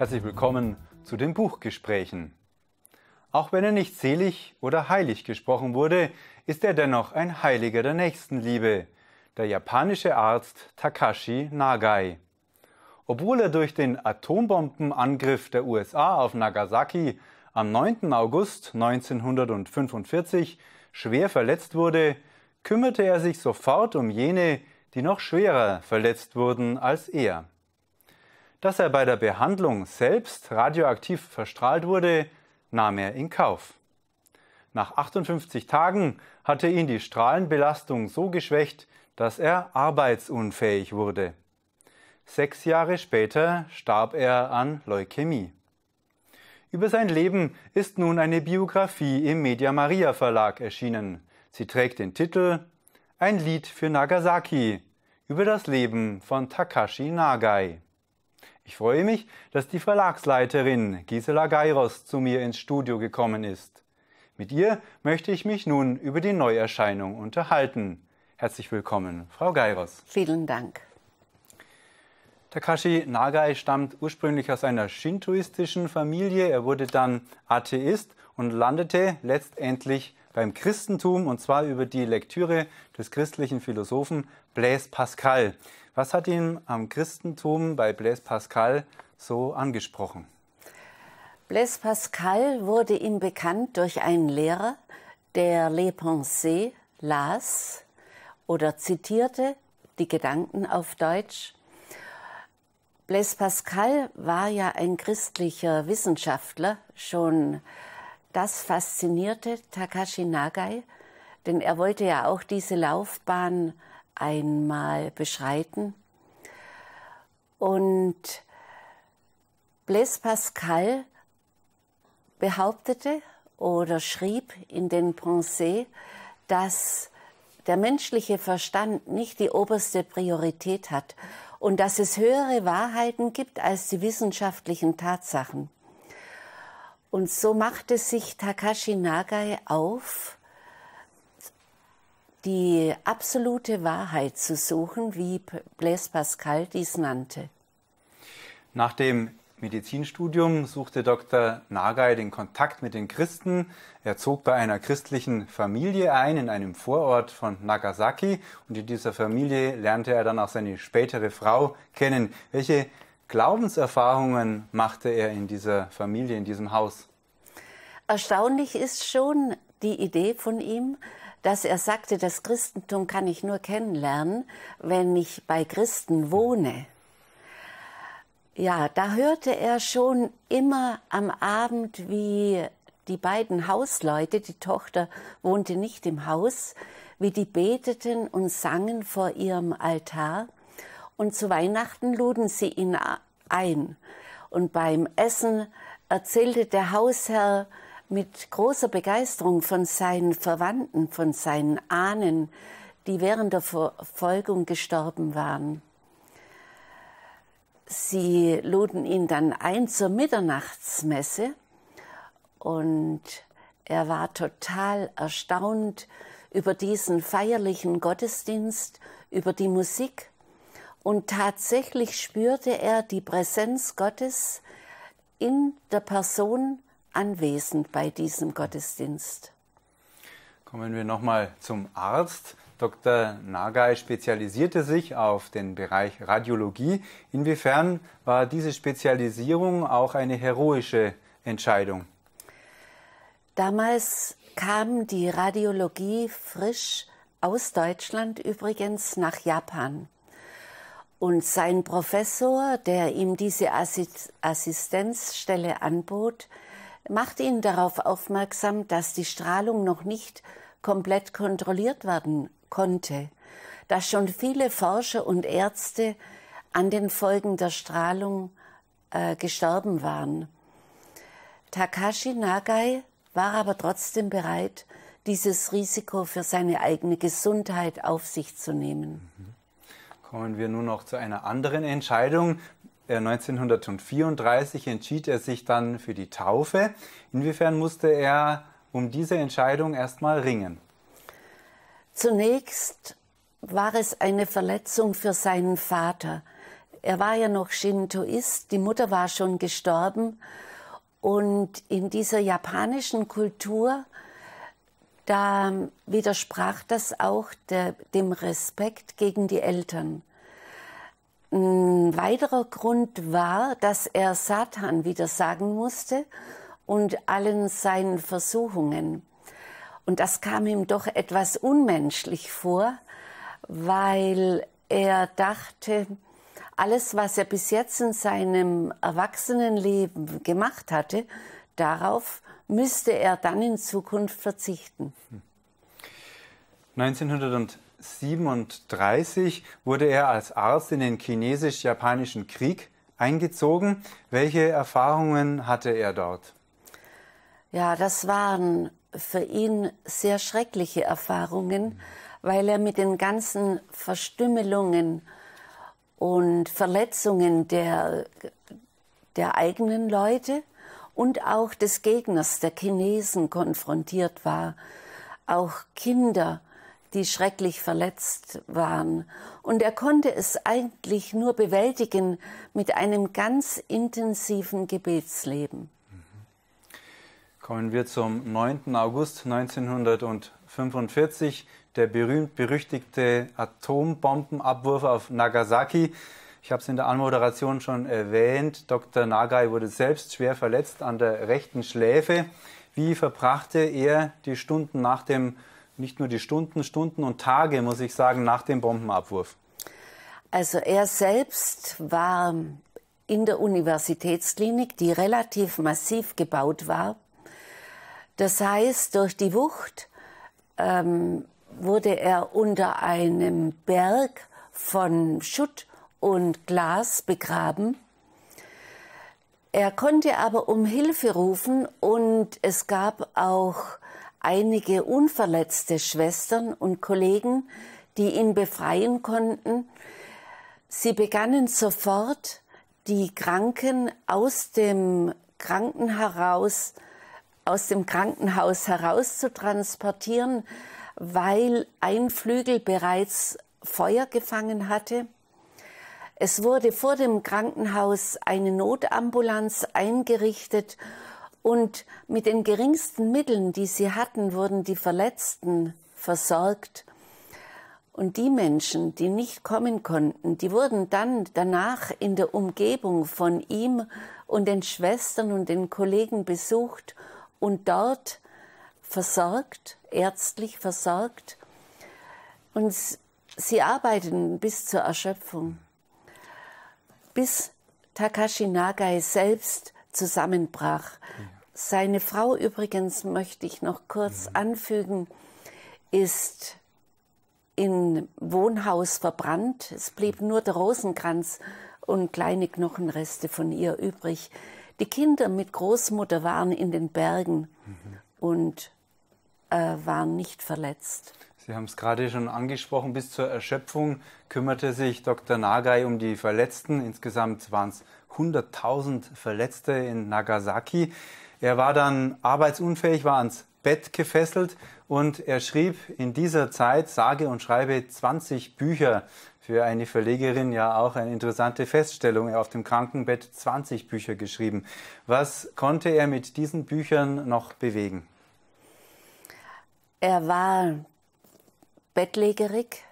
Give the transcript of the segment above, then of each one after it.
Herzlich willkommen zu den Buchgesprächen. Auch wenn er nicht selig oder heilig gesprochen wurde, ist er dennoch ein Heiliger der Nächstenliebe, der japanische Arzt Takashi Nagai. Obwohl er durch den Atombombenangriff der USA auf Nagasaki am 9. August 1945 schwer verletzt wurde, kümmerte er sich sofort um jene, die noch schwerer verletzt wurden als er. Dass er bei der Behandlung selbst radioaktiv verstrahlt wurde, nahm er in Kauf. Nach 58 Tagen hatte ihn die Strahlenbelastung so geschwächt, dass er arbeitsunfähig wurde. Sechs Jahre später starb er an Leukämie. Über sein Leben ist nun eine Biografie im Media Maria Verlag erschienen. Sie trägt den Titel Ein Lied für Nagasaki über das Leben von Takashi Nagai. Ich freue mich, dass die Verlagsleiterin Gisela Geiros zu mir ins Studio gekommen ist. Mit ihr möchte ich mich nun über die Neuerscheinung unterhalten. Herzlich willkommen, Frau Geiros. Vielen Dank. Takashi Nagai stammt ursprünglich aus einer shintoistischen Familie. Er wurde dann Atheist und landete letztendlich beim Christentum und zwar über die Lektüre des christlichen Philosophen Blaise Pascal. Was hat ihn am Christentum bei Blaise Pascal so angesprochen? Blaise Pascal wurde ihm bekannt durch einen Lehrer, der Les Pensées las oder zitierte, die Gedanken auf Deutsch. Blaise Pascal war ja ein christlicher Wissenschaftler, schon das faszinierte Takashi Nagai, denn er wollte ja auch diese Laufbahn einmal beschreiten. Und Blaise Pascal behauptete oder schrieb in den Pensées, dass der menschliche Verstand nicht die oberste Priorität hat und dass es höhere Wahrheiten gibt als die wissenschaftlichen Tatsachen. Und so machte sich Takashi Nagai auf, die absolute Wahrheit zu suchen, wie Blaise Pascal dies nannte. Nach dem Medizinstudium suchte Dr. Nagai den Kontakt mit den Christen. Er zog bei einer christlichen Familie ein in einem Vorort von Nagasaki und in dieser Familie lernte er dann auch seine spätere Frau kennen. Welche Glaubenserfahrungen machte er in dieser Familie, in diesem Haus? Erstaunlich ist schon die Idee von ihm, dass er sagte, das Christentum kann ich nur kennenlernen, wenn ich bei Christen wohne. Ja, da hörte er schon immer am Abend, wie die beiden Hausleute, die Tochter wohnte nicht im Haus, wie die beteten und sangen vor ihrem Altar und zu Weihnachten luden sie ihn ein. Und beim Essen erzählte der Hausherr mit großer Begeisterung von seinen Verwandten, von seinen Ahnen, die während der Verfolgung gestorben waren. Sie luden ihn dann ein zur Mitternachtsmesse und er war total erstaunt über diesen feierlichen Gottesdienst, über die Musik und tatsächlich spürte er die Präsenz Gottes in der Person anwesend bei diesem Gottesdienst. Kommen wir nochmal zum Arzt. Dr. Nagai spezialisierte sich auf den Bereich Radiologie. Inwiefern war diese Spezialisierung auch eine heroische Entscheidung? Damals kam die Radiologie frisch aus Deutschland übrigens nach Japan. Und sein Professor, der ihm diese Assistenzstelle anbot, macht ihn darauf aufmerksam, dass die Strahlung noch nicht komplett kontrolliert werden konnte, dass schon viele Forscher und Ärzte an den Folgen der Strahlung äh, gestorben waren. Takashi Nagai war aber trotzdem bereit, dieses Risiko für seine eigene Gesundheit auf sich zu nehmen. Mhm. Kommen wir nun noch zu einer anderen Entscheidung. 1934 äh, entschied er sich dann für die Taufe. Inwiefern musste er um diese Entscheidung erstmal ringen? Zunächst war es eine Verletzung für seinen Vater. Er war ja noch Shintoist, die Mutter war schon gestorben. Und in dieser japanischen Kultur da widersprach das auch der, dem Respekt gegen die Eltern. Ein weiterer Grund war, dass er Satan wieder sagen musste und allen seinen Versuchungen. Und das kam ihm doch etwas unmenschlich vor, weil er dachte, alles, was er bis jetzt in seinem Erwachsenenleben gemacht hatte, darauf müsste er dann in Zukunft verzichten. 1937 wurde er als Arzt in den chinesisch-japanischen Krieg eingezogen. Welche Erfahrungen hatte er dort? Ja, das waren für ihn sehr schreckliche Erfahrungen, weil er mit den ganzen Verstümmelungen und Verletzungen der, der eigenen Leute und auch des Gegners der Chinesen konfrontiert war. Auch Kinder, die schrecklich verletzt waren. Und er konnte es eigentlich nur bewältigen mit einem ganz intensiven Gebetsleben. Mhm. Kommen wir zum 9. August 1945, der berühmt-berüchtigte Atombombenabwurf auf Nagasaki. Ich habe es in der Anmoderation schon erwähnt. Dr. Nagai wurde selbst schwer verletzt an der rechten Schläfe. Wie verbrachte er die Stunden nach dem, nicht nur die Stunden, Stunden und Tage, muss ich sagen, nach dem Bombenabwurf? Also er selbst war in der Universitätsklinik, die relativ massiv gebaut war. Das heißt, durch die Wucht ähm, wurde er unter einem Berg von Schutt und Glas begraben. Er konnte aber um Hilfe rufen und es gab auch einige unverletzte Schwestern und Kollegen, die ihn befreien konnten. Sie begannen sofort, die Kranken aus dem Kranken heraus, aus dem Krankenhaus heraus zu transportieren, weil ein Flügel bereits Feuer gefangen hatte. Es wurde vor dem Krankenhaus eine Notambulanz eingerichtet und mit den geringsten Mitteln, die sie hatten, wurden die Verletzten versorgt. Und die Menschen, die nicht kommen konnten, die wurden dann danach in der Umgebung von ihm und den Schwestern und den Kollegen besucht und dort versorgt, ärztlich versorgt. Und sie arbeiteten bis zur Erschöpfung bis Takashi Nagai selbst zusammenbrach. Seine Frau übrigens, möchte ich noch kurz mhm. anfügen, ist im Wohnhaus verbrannt. Es blieb mhm. nur der Rosenkranz und kleine Knochenreste von ihr übrig. Die Kinder mit Großmutter waren in den Bergen mhm. und äh, waren nicht verletzt. Sie haben es gerade schon angesprochen, bis zur Erschöpfung kümmerte sich Dr. Nagai um die Verletzten. Insgesamt waren es 100.000 Verletzte in Nagasaki. Er war dann arbeitsunfähig, war ans Bett gefesselt und er schrieb in dieser Zeit, sage und schreibe, 20 Bücher. Für eine Verlegerin ja auch eine interessante Feststellung. Er auf dem Krankenbett 20 Bücher geschrieben. Was konnte er mit diesen Büchern noch bewegen? Er war bettlägerig,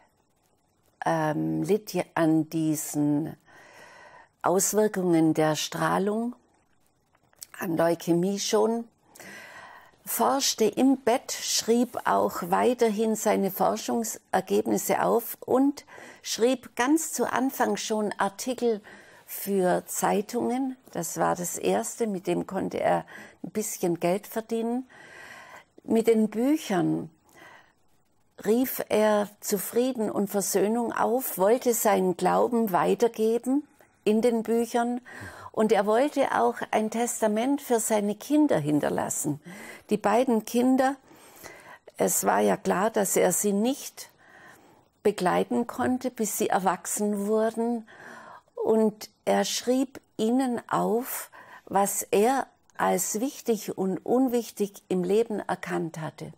ähm, litt an diesen Auswirkungen der Strahlung, an Leukämie schon, forschte im Bett, schrieb auch weiterhin seine Forschungsergebnisse auf und schrieb ganz zu Anfang schon Artikel für Zeitungen. Das war das Erste, mit dem konnte er ein bisschen Geld verdienen. Mit den Büchern rief er zu Frieden und Versöhnung auf, wollte seinen Glauben weitergeben in den Büchern und er wollte auch ein Testament für seine Kinder hinterlassen. Die beiden Kinder, es war ja klar, dass er sie nicht begleiten konnte, bis sie erwachsen wurden und er schrieb ihnen auf, was er als wichtig und unwichtig im Leben erkannt hatte.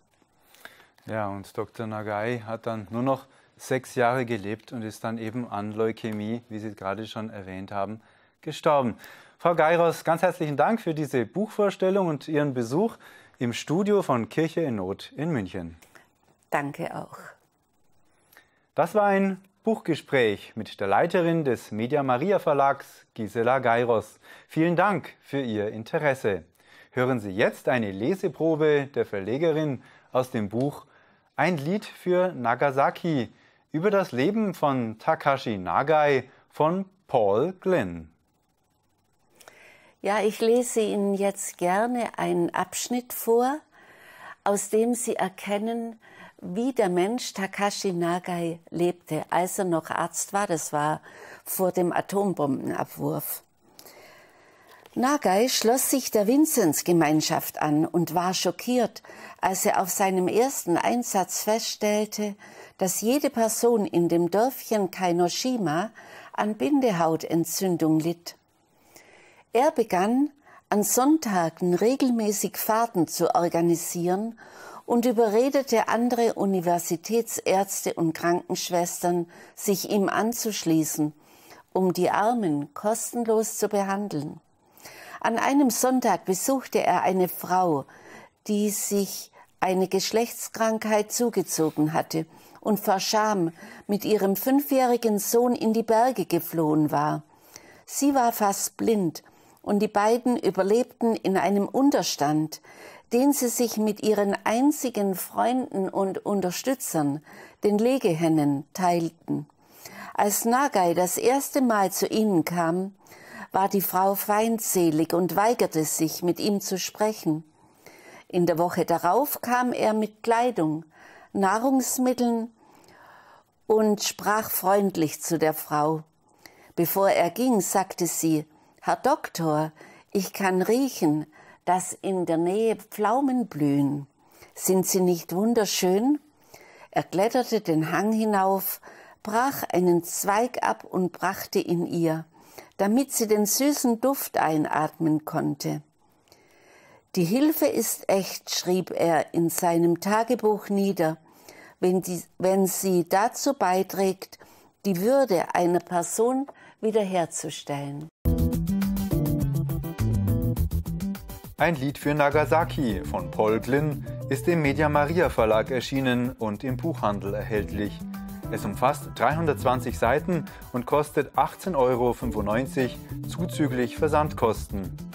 Ja, und Dr. Nagai hat dann nur noch sechs Jahre gelebt und ist dann eben an Leukämie, wie Sie gerade schon erwähnt haben, gestorben. Frau Geiros, ganz herzlichen Dank für diese Buchvorstellung und Ihren Besuch im Studio von Kirche in Not in München. Danke auch. Das war ein Buchgespräch mit der Leiterin des Media Maria Verlags, Gisela Geiros. Vielen Dank für Ihr Interesse. Hören Sie jetzt eine Leseprobe der Verlegerin aus dem Buch Ein Lied für Nagasaki über das Leben von Takashi Nagai von Paul Glynn. Ja, ich lese Ihnen jetzt gerne einen Abschnitt vor, aus dem Sie erkennen, wie der Mensch Takashi Nagai lebte, als er noch Arzt war. Das war vor dem Atombombenabwurf. Nagai schloss sich der Vinzenzgemeinschaft an und war schockiert, als er auf seinem ersten Einsatz feststellte, dass jede Person in dem Dörfchen Kainoshima an Bindehautentzündung litt. Er begann, an Sonntagen regelmäßig Fahrten zu organisieren und überredete andere Universitätsärzte und Krankenschwestern, sich ihm anzuschließen, um die Armen kostenlos zu behandeln. An einem Sonntag besuchte er eine Frau, die sich eine Geschlechtskrankheit zugezogen hatte und vor Scham mit ihrem fünfjährigen Sohn in die Berge geflohen war. Sie war fast blind, und die beiden überlebten in einem Unterstand, den sie sich mit ihren einzigen Freunden und Unterstützern, den Legehennen, teilten. Als Nagai das erste Mal zu ihnen kam, war die Frau feindselig und weigerte sich, mit ihm zu sprechen. In der Woche darauf kam er mit Kleidung, Nahrungsmitteln und sprach freundlich zu der Frau. Bevor er ging, sagte sie, Herr Doktor, ich kann riechen, dass in der Nähe Pflaumen blühen. Sind sie nicht wunderschön? Er kletterte den Hang hinauf, brach einen Zweig ab und brachte ihn ihr damit sie den süßen Duft einatmen konnte. Die Hilfe ist echt, schrieb er in seinem Tagebuch nieder, wenn, die, wenn sie dazu beiträgt, die Würde einer Person wiederherzustellen. Ein Lied für Nagasaki von Paul Glynn ist im Media Maria Verlag erschienen und im Buchhandel erhältlich. Es umfasst 320 Seiten und kostet 18,95 Euro zuzüglich Versandkosten.